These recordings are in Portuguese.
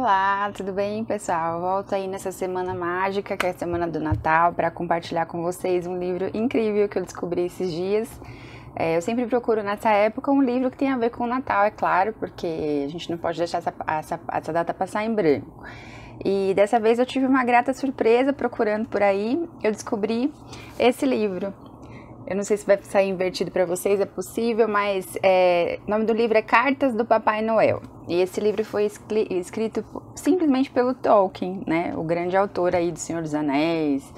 Olá, tudo bem, pessoal? Volto aí nessa semana mágica, que é a semana do Natal, para compartilhar com vocês um livro incrível que eu descobri esses dias. É, eu sempre procuro nessa época um livro que tem a ver com o Natal, é claro, porque a gente não pode deixar essa, essa, essa data passar em branco. E dessa vez eu tive uma grata surpresa procurando por aí, eu descobri esse livro. Eu não sei se vai sair invertido para vocês, é possível, mas é, o nome do livro é Cartas do Papai Noel. E esse livro foi escrito simplesmente pelo Tolkien, né? O grande autor aí do Senhor dos Anéis,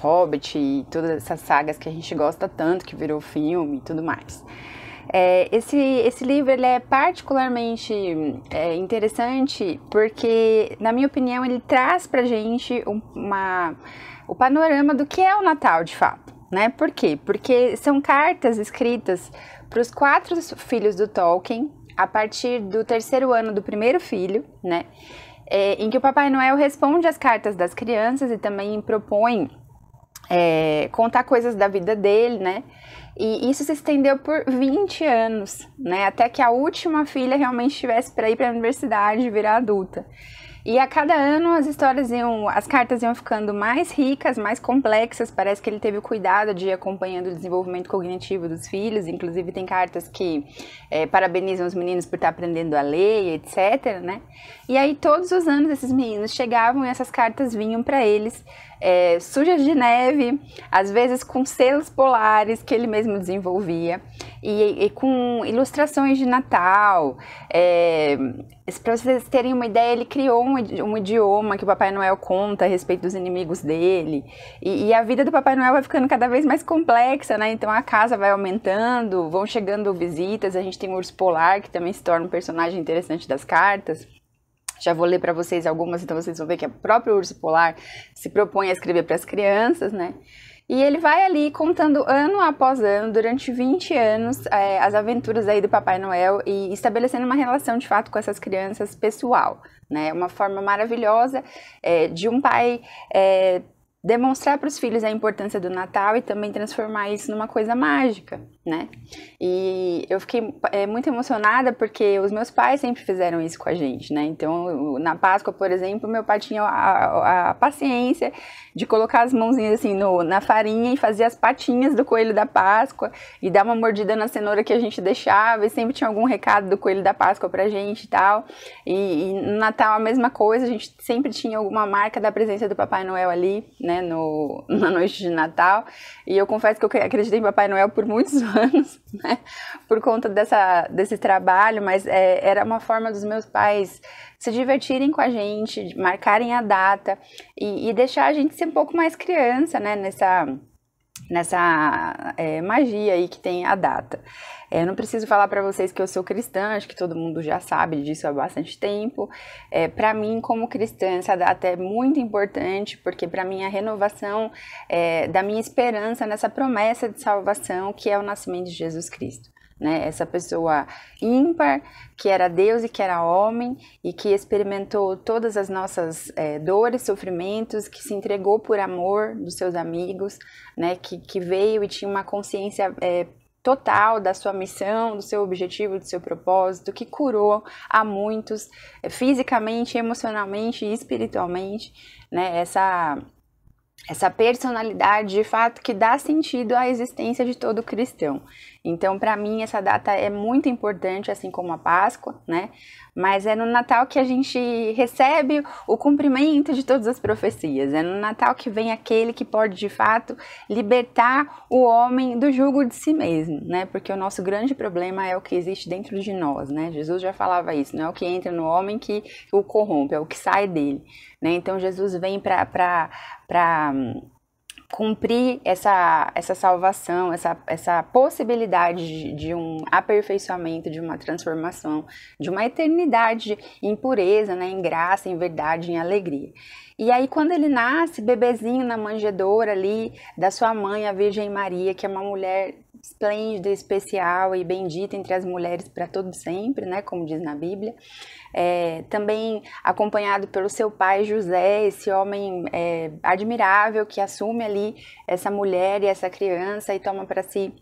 Hobbit e todas essas sagas que a gente gosta tanto, que virou filme e tudo mais. É, esse, esse livro ele é particularmente é, interessante porque, na minha opinião, ele traz pra gente uma, o panorama do que é o Natal de fato né? Por quê? Porque são cartas escritas para os quatro filhos do Tolkien a partir do terceiro ano do primeiro filho, né? É, em que o Papai Noel responde às cartas das crianças e também propõe é, contar coisas da vida dele, né? E isso se estendeu por 20 anos, né? Até que a última filha realmente estivesse para ir para a universidade e virar adulta. E a cada ano as histórias iam, as cartas iam ficando mais ricas, mais complexas. Parece que ele teve o cuidado de ir acompanhando o desenvolvimento cognitivo dos filhos. Inclusive tem cartas que é, parabenizam os meninos por estar aprendendo a ler, etc. Né? E aí todos os anos esses meninos chegavam e essas cartas vinham para eles é, sujas de neve, às vezes com selos polares que ele mesmo desenvolvia, e, e com ilustrações de Natal. É, Para vocês terem uma ideia, ele criou um, um, idioma que o Papai Noel conta a respeito dos inimigos dele, e, e, a vida do Papai Noel vai ficando cada vez mais complexa, né? Então a casa vai aumentando, vão chegando visitas, a gente tem o urso polar, que também se torna um personagem interessante das cartas. Já vou ler para vocês algumas, então vocês vão ver que é o próprio urso polar se propõe a escrever para as crianças, né? E ele vai ali contando ano após ano, durante 20 anos, é, as aventuras aí do Papai Noel e estabelecendo uma relação de fato com essas crianças pessoal, né? Uma forma maravilhosa é, de um pai. É, demonstrar para os filhos a importância do Natal e também transformar isso numa coisa mágica, né? E eu fiquei é, muito emocionada porque os meus pais sempre fizeram isso com a gente, né? Então, na Páscoa, por exemplo, meu pai tinha a, a, paciência de colocar as mãozinhas assim no, na farinha e fazer as patinhas do coelho da Páscoa e dar uma mordida na cenoura que a gente deixava e sempre tinha algum recado do coelho da Páscoa a gente e tal. E, e no Natal a mesma coisa, a gente sempre tinha alguma marca da presença do Papai Noel ali, né, no, na noite de Natal. E eu confesso que eu acreditei em Papai Noel por muitos anos, né, por conta dessa, desse trabalho, mas é, era uma forma dos meus pais se divertirem com a gente, marcarem a data e, e deixar a gente ser um pouco mais criança, né, nessa nessa é, magia aí que tem a data. É, não preciso falar para vocês que eu sou cristã, acho que todo mundo já sabe disso há bastante tempo. É, para mim, como cristã, essa data é muito importante, porque para mim a renovação é, da minha esperança nessa promessa de salvação que é o nascimento de Jesus Cristo né? Essa pessoa ímpar, que era Deus e que era homem, e que experimentou todas as nossas é, dores, sofrimentos, que se entregou por amor dos seus amigos, né? Que, que veio e tinha uma consciência é, total da sua missão, do seu objetivo, do seu propósito, que curou a muitos, é, fisicamente, emocionalmente e espiritualmente, né? Essa essa personalidade de fato que dá sentido à existência de todo cristão. Então, para mim, essa data é muito importante, assim como a Páscoa, né? Mas é no Natal que a gente recebe o cumprimento de todas as profecias. É no Natal que vem aquele que pode, de fato, libertar o homem do jugo de si mesmo, né? Porque o nosso grande problema é o que existe dentro de nós, né? Jesus já falava isso, não é o que entra no homem que o corrompe, é o que sai dele, né? Então, Jesus vem para cumprir essa, essa salvação, essa, essa possibilidade de, de, um aperfeiçoamento, de uma transformação, de uma eternidade em pureza, né, em graça, em verdade, em alegria. E aí, quando ele nasce, bebezinho na manjedoura ali da sua mãe, a Virgem Maria, que é uma mulher esplêndida, especial e bendita entre as mulheres para todo sempre, né? Como diz na Bíblia. É, também acompanhado pelo seu pai José, esse homem é, admirável que assume ali essa mulher e essa criança e toma para si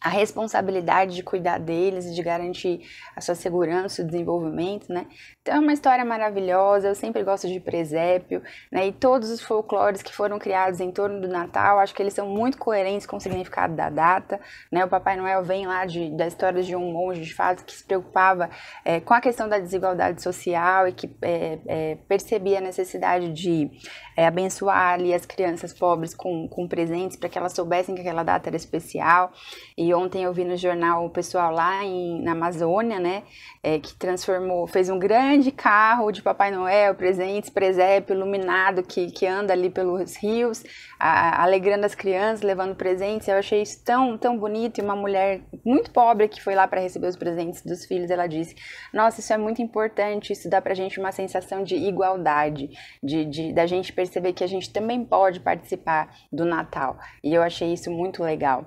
a responsabilidade de cuidar deles, de garantir a sua segurança, o desenvolvimento, né? Então é uma história maravilhosa, eu sempre gosto de presépio, né? E todos os folclores que foram criados em torno do Natal, acho que eles são muito coerentes com o significado da data, né? O Papai Noel vem lá de, da história de um monge, de fato, que se preocupava é, com a questão da desigualdade social e que é, é, percebia a necessidade de é, abençoar ali as crianças pobres com, com presentes para que elas soubessem que aquela data era especial e e ontem eu vi no jornal o pessoal lá em, na Amazônia, né, é, que transformou, fez um grande carro de Papai Noel, presentes, presépio, iluminado, que, que anda ali pelos rios, a, alegrando as crianças, levando presentes. Eu achei isso tão, tão bonito. E uma mulher muito pobre que foi lá para receber os presentes dos filhos, ela disse: Nossa, isso é muito importante, isso dá para gente uma sensação de igualdade, de, de, da gente perceber que a gente também pode participar do Natal. E eu achei isso muito legal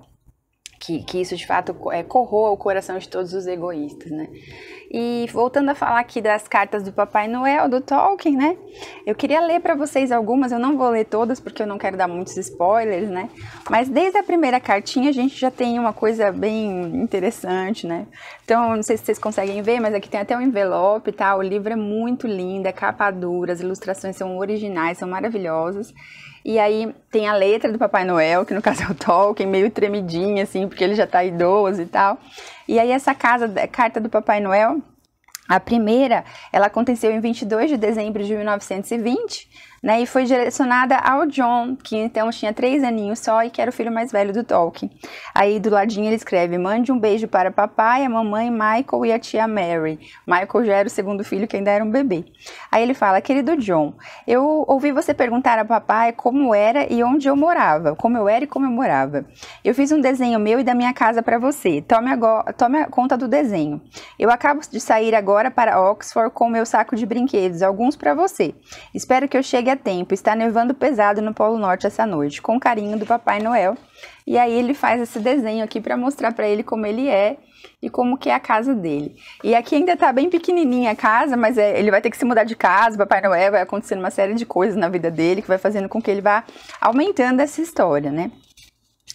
que, que isso de fato é, corroa o coração de todos os egoístas, né? E voltando a falar aqui das cartas do Papai Noel, do Tolkien, né? Eu queria ler para vocês algumas, eu não vou ler todas porque eu não quero dar muitos spoilers, né? Mas desde a primeira cartinha a gente já tem uma coisa bem interessante, né? Então, não sei se vocês conseguem ver, mas aqui tem até um envelope, tá? O livro é muito lindo, é capa dura, as ilustrações são originais, são maravilhosas. E aí tem a letra do Papai Noel, que no caso é o Tolkien, meio tremidinha, assim, porque ele já tá idoso e tal. E aí essa casa, carta do Papai Noel, a primeira, ela aconteceu em 22 de dezembro de 1920, né? E foi direcionada ao John, que então tinha três aninhos só e que era o filho mais velho do Tolkien. Aí do ladinho ele escreve: mande um beijo para papai, a mamãe, Michael e a tia Mary. Michael já era o segundo filho que ainda era um bebê. Aí ele fala: querido John, eu ouvi você perguntar a papai como era e onde eu morava, como eu era e como eu morava. Eu fiz um desenho meu e da minha casa para você. Tome, agora, tome conta do desenho. Eu acabo de sair agora para Oxford com meu saco de brinquedos, alguns para você. Espero que eu chegue a tempo, está nevando pesado no Polo Norte essa noite, com carinho do Papai Noel. E aí ele faz esse desenho aqui para mostrar para ele como ele é e como que é a casa dele. E aqui ainda tá bem pequenininha a casa, mas é, ele vai ter que se mudar de casa, Papai Noel vai acontecendo uma série de coisas na vida dele que vai fazendo com que ele vá aumentando essa história, né?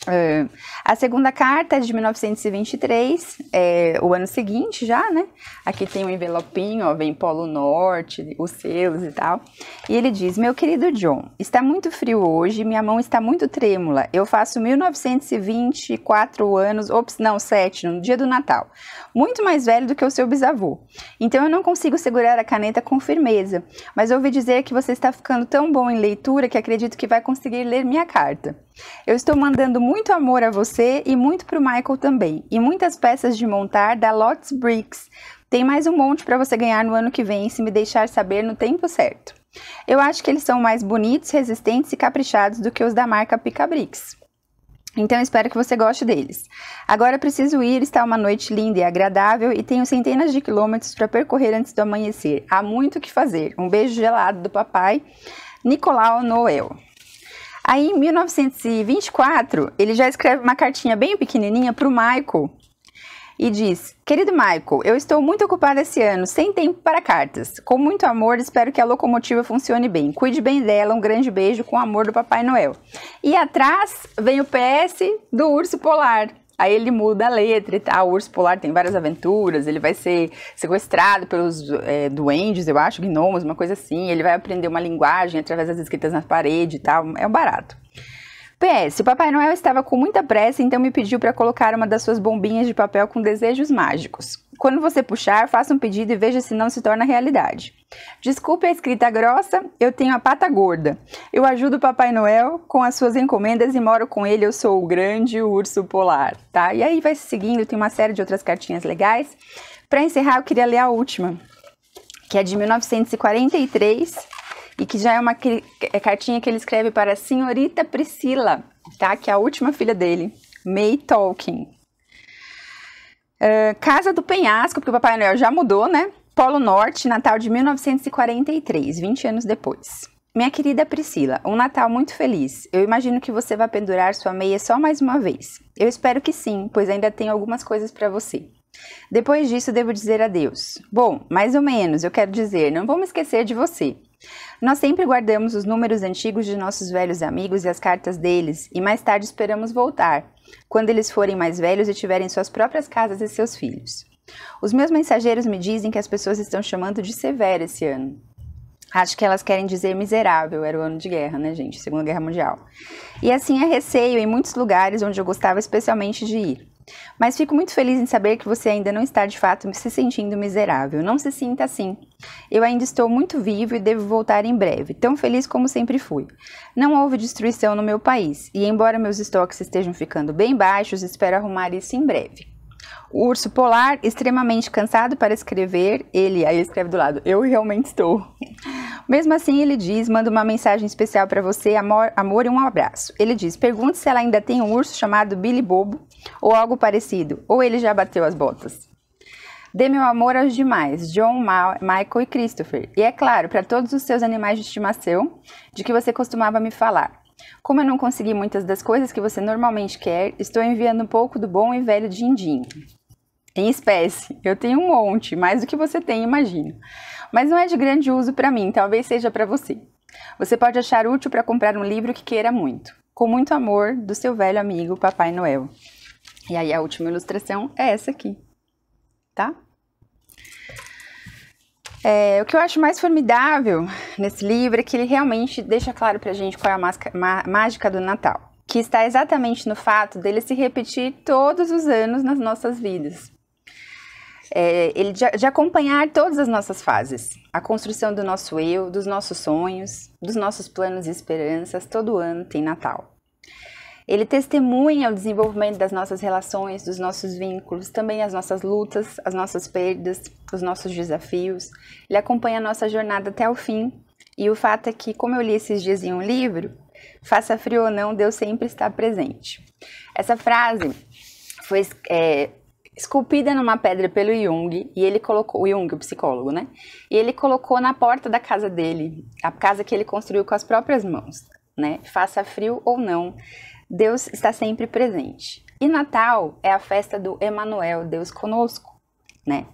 É, a segunda carta é de 1923, é, o ano seguinte já, né? Aqui tem um envelopinho, ó, vem Polo Norte, os selos e tal. E ele diz: Meu querido John, está muito frio hoje, minha mão está muito trêmula. Eu faço 1924 anos, ops, não, 7, no dia do Natal. Muito mais velho do que o seu bisavô. Então eu não consigo segurar a caneta com firmeza, mas ouvi dizer que você está ficando tão bom em leitura que acredito que vai conseguir ler minha carta. Eu estou mandando muito amor a você e muito para o Michael também. E muitas peças de montar da Lots Bricks. Tem mais um monte para você ganhar no ano que vem se me deixar saber no tempo certo. Eu acho que eles são mais bonitos, resistentes e caprichados do que os da marca Picabrix. Então espero que você goste deles. Agora preciso ir, está uma noite linda e agradável e tenho centenas de quilômetros para percorrer antes do amanhecer. Há muito o que fazer. Um beijo gelado do papai, Nicolau Noel. Aí, em 1924, ele já escreve uma cartinha bem pequenininha para o Michael e diz: Querido Michael, eu estou muito ocupado esse ano, sem tempo para cartas. Com muito amor, espero que a locomotiva funcione bem. Cuide bem dela, um grande beijo com o amor do Papai Noel. E atrás vem o PS do Urso Polar. Aí ele muda a letra e tal. O urso polar tem várias aventuras. Ele vai ser sequestrado pelos é, duendes, eu acho, gnomos, uma coisa assim. Ele vai aprender uma linguagem através das escritas na parede e tal. É um barato. PS, o Papai Noel estava com muita pressa, então me pediu para colocar uma das suas bombinhas de papel com desejos mágicos. Quando você puxar, faça um pedido e veja se não se torna realidade. Desculpe a escrita grossa, eu tenho a pata gorda. Eu ajudo o Papai Noel com as suas encomendas e moro com ele, eu sou o grande urso polar, tá? E aí vai seguindo, tem uma série de outras cartinhas legais. Para encerrar, eu queria ler a última, que é de 1943 e que já é uma é cartinha que ele escreve para a senhorita Priscila, tá? Que é a última filha dele, May Tolkien. Eh, Casa do Penhasco, porque o Papai Noel já mudou, né? Polo Norte, Natal de 1943, 20 anos depois. Minha querida Priscila, um Natal muito feliz. Eu imagino que você vai pendurar sua meia só mais uma vez. Eu espero que sim, pois ainda tenho algumas coisas para você. Depois disso, devo dizer adeus. Bom, mais ou menos, eu quero dizer, não vou me esquecer de você. Nós sempre guardamos os números antigos de nossos velhos amigos e as cartas deles, e mais tarde esperamos voltar, quando eles forem mais velhos e tiverem suas próprias casas e seus filhos. Os meus mensageiros me dizem que as pessoas estão chamando de severa esse ano. Acho que elas querem dizer miserável, era o ano de guerra, né, gente? Segunda Guerra Mundial. E assim é receio em muitos lugares onde eu gostava especialmente de ir. Mas fico muito feliz em saber que você ainda não está de fato se sentindo miserável. Não se sinta assim. Eu ainda estou muito vivo e devo voltar em breve, tão feliz como sempre fui. Não houve destruição no meu país, e embora meus estoques estejam ficando bem baixos, espero arrumar isso em breve. O urso polar, extremamente cansado para escrever, ele, aí escreve do lado, eu realmente estou. Mesmo assim, ele diz, manda uma mensagem especial para você, amor, amor e um abraço. Ele diz, pergunte se ela ainda tem um urso chamado Billy Bobo ou algo parecido, ou ele já bateu as botas. Dê meu amor aos demais, John, Ma Michael e Christopher. E é claro, para todos os seus animais de estimação, de que você costumava me falar. Como eu não consegui muitas das coisas que você normalmente quer, estou enviando um pouco do bom e velho din-din. Em espécie, eu tenho um monte, mais do que você tem, imagino. Mas não é de grande uso para mim, talvez seja para você. Você pode achar útil para comprar um livro que queira muito. Com muito amor, do seu velho amigo Papai Noel. E aí a última ilustração é essa aqui, tá? É, o que eu acho mais formidável nesse livro é que ele realmente deixa claro pra gente qual é a mágica do Natal, que está exatamente no fato dele se repetir todos os anos nas nossas vidas. É, ele de, de acompanhar todas as nossas fases, a construção do nosso eu, dos nossos sonhos, dos nossos planos e esperanças, todo ano tem Natal. Ele testemunha o desenvolvimento das nossas relações, dos nossos vínculos, também as nossas lutas, as nossas perdas, os nossos desafios. Ele acompanha a nossa jornada até o fim. E o fato é que, como eu li esses dias em um livro, faça frio ou não, Deus sempre está presente. Essa frase foi é, esculpida numa pedra pelo Jung e ele colocou o Jung, o psicólogo, né? E ele colocou na porta da casa dele, a casa que ele construiu com as próprias mãos, né? Faça frio ou não, Deus está sempre presente. E Natal é a festa do Emanuel, Deus conosco. Né?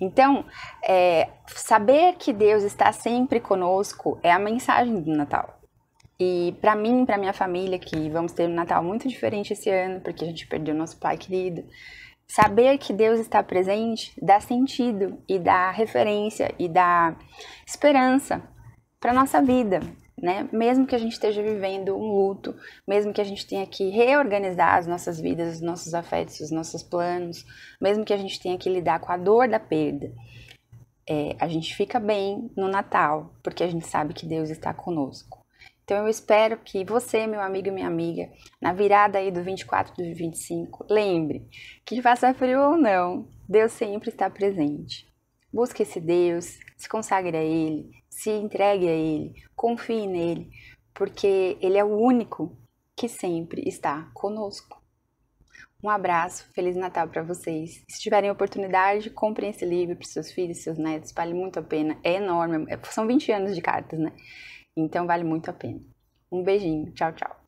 Então, é, saber que Deus está sempre conosco é a mensagem do Natal. E para mim, para minha família, que vamos ter um Natal muito diferente esse ano, porque a gente perdeu nosso pai querido, saber que Deus está presente dá sentido e dá referência e dá esperança para nossa vida, né? Mesmo que a gente esteja vivendo um luto, mesmo que a gente tenha que reorganizar as nossas vidas, os nossos afetos, os nossos planos, mesmo que a gente tenha que lidar com a dor da perda, é, a gente fica bem no Natal, porque a gente sabe que Deus está conosco. Então eu espero que você, meu amigo e minha amiga, na virada aí do 24 do 25, lembre que faça frio ou não, Deus sempre está presente. Busque esse Deus, se consagre a Ele, se entregue a Ele, confie nele, porque Ele é o único que sempre está conosco. Um abraço, Feliz Natal para vocês. Se tiverem oportunidade, comprem esse livro para seus filhos, seus netos, vale muito a pena. É enorme, é, são 20 anos de cartas, né? Então vale muito a pena. Um beijinho, tchau, tchau.